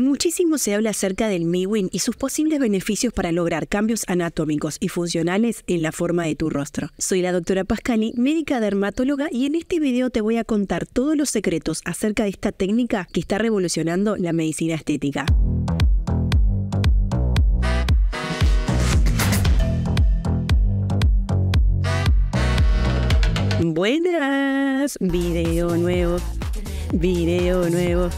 Muchísimo se habla acerca del MiWin y sus posibles beneficios para lograr cambios anatómicos y funcionales en la forma de tu rostro. Soy la doctora Pascali, médica dermatóloga, y en este video te voy a contar todos los secretos acerca de esta técnica que está revolucionando la medicina estética. Buenas, video nuevo, video nuevo.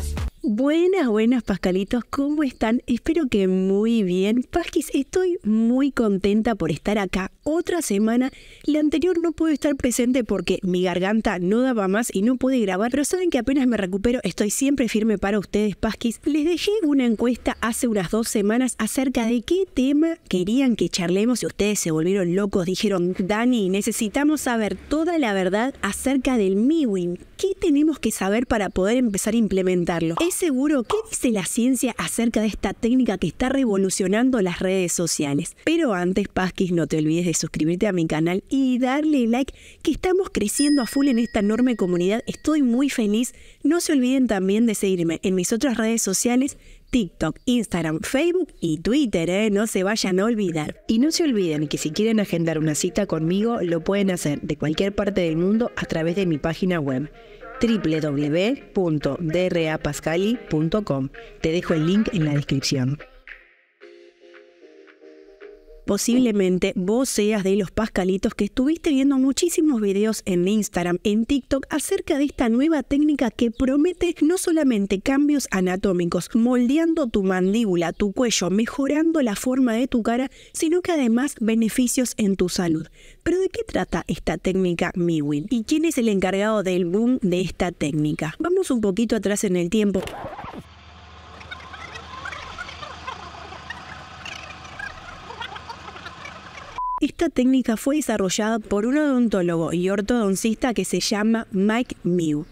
Buenas, buenas Pascalitos, ¿cómo están? Espero que muy bien. Pasquis, estoy muy contenta por estar acá otra semana. La anterior no pude estar presente porque mi garganta no daba más y no pude grabar, pero saben que apenas me recupero, estoy siempre firme para ustedes, Pasquis. Les dejé una encuesta hace unas dos semanas acerca de qué tema querían que charlemos y ustedes se volvieron locos. Dijeron, Dani, necesitamos saber toda la verdad acerca del miwin ¿Qué tenemos que saber para poder empezar a implementarlo? seguro qué dice la ciencia acerca de esta técnica que está revolucionando las redes sociales? Pero antes, Pasquis, no te olvides de suscribirte a mi canal y darle like, que estamos creciendo a full en esta enorme comunidad. Estoy muy feliz. No se olviden también de seguirme en mis otras redes sociales TikTok, Instagram, Facebook y Twitter, ¿eh? no se vayan a olvidar. Y no se olviden que si quieren agendar una cita conmigo, lo pueden hacer de cualquier parte del mundo a través de mi página web www.drapascali.com. Te dejo el link en la descripción posiblemente vos seas de los pascalitos que estuviste viendo muchísimos videos en Instagram, en TikTok, acerca de esta nueva técnica que promete no solamente cambios anatómicos, moldeando tu mandíbula, tu cuello, mejorando la forma de tu cara, sino que además beneficios en tu salud. Pero ¿de qué trata esta técnica MiWin? ¿Y quién es el encargado del boom de esta técnica? Vamos un poquito atrás en el tiempo. Esta técnica fue desarrollada por un odontólogo y ortodoncista que se llama Mike Mew.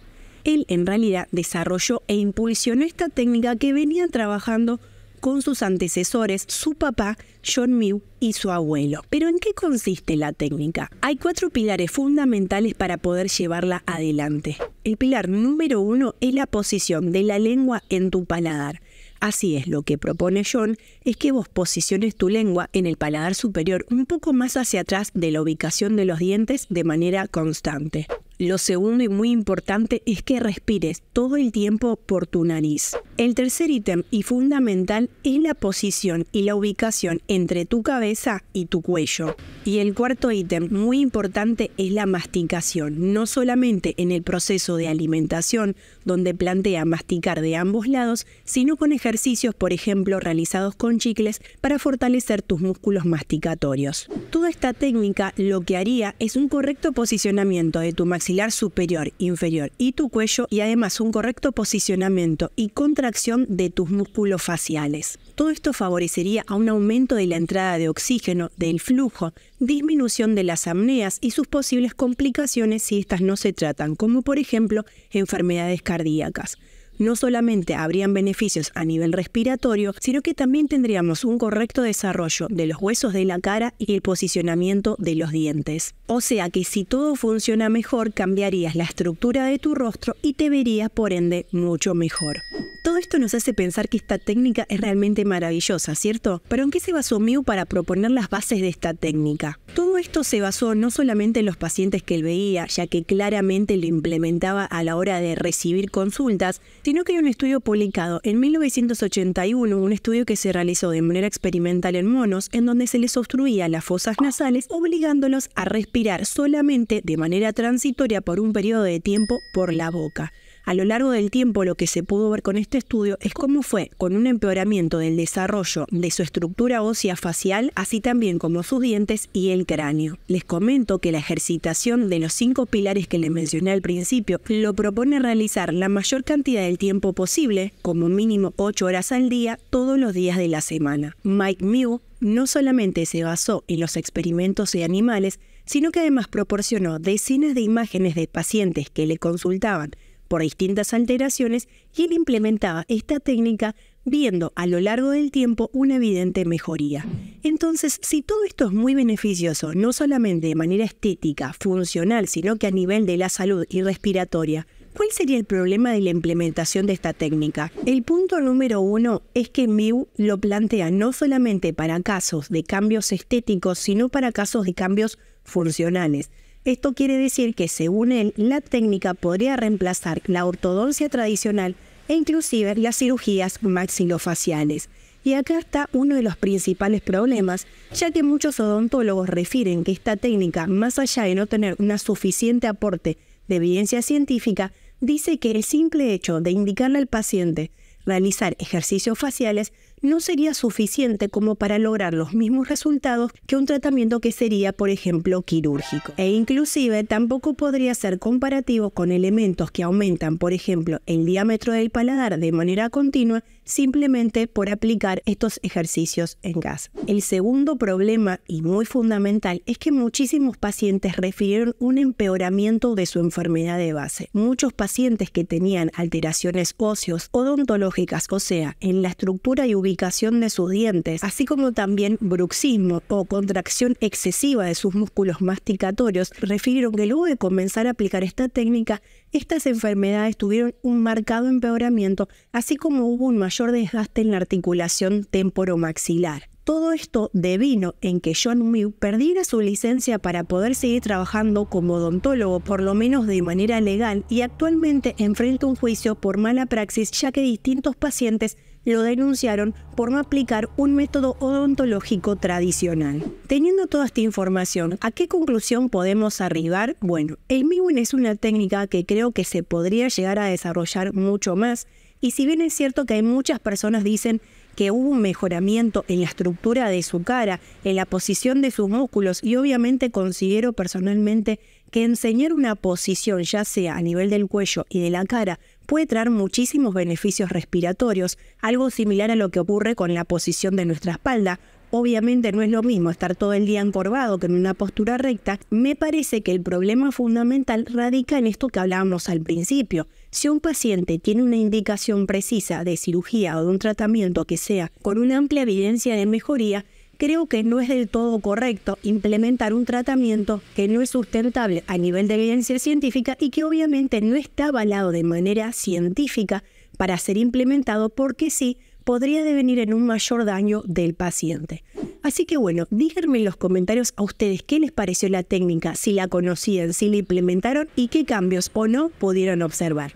Él en realidad desarrolló e impulsionó esta técnica que venía trabajando con sus antecesores, su papá, John Mew, y su abuelo. Pero ¿en qué consiste la técnica? Hay cuatro pilares fundamentales para poder llevarla adelante. El pilar número uno es la posición de la lengua en tu paladar. Así es, lo que propone John es que vos posiciones tu lengua en el paladar superior un poco más hacia atrás de la ubicación de los dientes de manera constante. Lo segundo y muy importante es que respires todo el tiempo por tu nariz. El tercer ítem y fundamental es la posición y la ubicación entre tu cabeza y tu cuello. Y el cuarto ítem muy importante es la masticación, no solamente en el proceso de alimentación donde plantea masticar de ambos lados, sino con ejercicios, por ejemplo, realizados con chicles para fortalecer tus músculos masticatorios. Toda esta técnica lo que haría es un correcto posicionamiento de tu maxilar superior, inferior y tu cuello y además un correcto posicionamiento y contracción de tus músculos faciales. Todo esto favorecería a un aumento de la entrada de oxígeno, del flujo, disminución de las apneas y sus posibles complicaciones si estas no se tratan, como por ejemplo enfermedades cardíacas no solamente habrían beneficios a nivel respiratorio, sino que también tendríamos un correcto desarrollo de los huesos de la cara y el posicionamiento de los dientes. O sea que si todo funciona mejor, cambiarías la estructura de tu rostro y te verías por ende mucho mejor. Todo esto nos hace pensar que esta técnica es realmente maravillosa, ¿cierto? Pero ¿en qué se basó Mew para proponer las bases de esta técnica? Todo esto se basó no solamente en los pacientes que él veía, ya que claramente lo implementaba a la hora de recibir consultas, sino que hay un estudio publicado en 1981, un estudio que se realizó de manera experimental en monos, en donde se les obstruía las fosas nasales, obligándolos a respirar solamente de manera transitoria por un periodo de tiempo por la boca a lo largo del tiempo lo que se pudo ver con este estudio es cómo fue con un empeoramiento del desarrollo de su estructura ósea facial, así también como sus dientes y el cráneo. Les comento que la ejercitación de los cinco pilares que les mencioné al principio lo propone realizar la mayor cantidad del tiempo posible, como mínimo 8 horas al día, todos los días de la semana. Mike Mew no solamente se basó en los experimentos de animales, sino que además proporcionó decenas de imágenes de pacientes que le consultaban por distintas alteraciones y él implementaba esta técnica viendo a lo largo del tiempo una evidente mejoría. Entonces, si todo esto es muy beneficioso, no solamente de manera estética, funcional, sino que a nivel de la salud y respiratoria, ¿cuál sería el problema de la implementación de esta técnica? El punto número uno es que MIU lo plantea no solamente para casos de cambios estéticos, sino para casos de cambios funcionales. Esto quiere decir que, según él, la técnica podría reemplazar la ortodoncia tradicional e inclusive las cirugías maxilofaciales. Y acá está uno de los principales problemas, ya que muchos odontólogos refieren que esta técnica, más allá de no tener un suficiente aporte de evidencia científica, dice que el simple hecho de indicarle al paciente realizar ejercicios faciales no sería suficiente como para lograr los mismos resultados que un tratamiento que sería, por ejemplo, quirúrgico. E inclusive tampoco podría ser comparativo con elementos que aumentan, por ejemplo, el diámetro del paladar de manera continua simplemente por aplicar estos ejercicios en gas. El segundo problema y muy fundamental es que muchísimos pacientes refirieron un empeoramiento de su enfermedad de base. Muchos pacientes que tenían alteraciones óseas odontológicas, o sea, en la estructura y ubicación de sus dientes, así como también bruxismo o contracción excesiva de sus músculos masticatorios, refirieron que luego de comenzar a aplicar esta técnica, estas enfermedades tuvieron un marcado empeoramiento, así como hubo un mayor desgaste en la articulación temporomaxilar. Todo esto devino en que John Mew perdiera su licencia para poder seguir trabajando como odontólogo, por lo menos de manera legal, y actualmente enfrenta un juicio por mala praxis ya que distintos pacientes lo denunciaron por no aplicar un método odontológico tradicional. Teniendo toda esta información, ¿a qué conclusión podemos arribar? Bueno, el MIWIN es una técnica que creo que se podría llegar a desarrollar mucho más y si bien es cierto que hay muchas personas dicen que hubo un mejoramiento en la estructura de su cara, en la posición de sus músculos, y obviamente considero personalmente que enseñar una posición, ya sea a nivel del cuello y de la cara, puede traer muchísimos beneficios respiratorios, algo similar a lo que ocurre con la posición de nuestra espalda, Obviamente no es lo mismo estar todo el día encorvado que en una postura recta. Me parece que el problema fundamental radica en esto que hablábamos al principio. Si un paciente tiene una indicación precisa de cirugía o de un tratamiento que sea con una amplia evidencia de mejoría, creo que no es del todo correcto implementar un tratamiento que no es sustentable a nivel de evidencia científica y que obviamente no está avalado de manera científica para ser implementado porque sí podría devenir en un mayor daño del paciente. Así que bueno, díganme en los comentarios a ustedes qué les pareció la técnica, si la conocían, si la implementaron y qué cambios o no pudieron observar.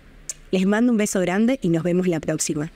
Les mando un beso grande y nos vemos la próxima.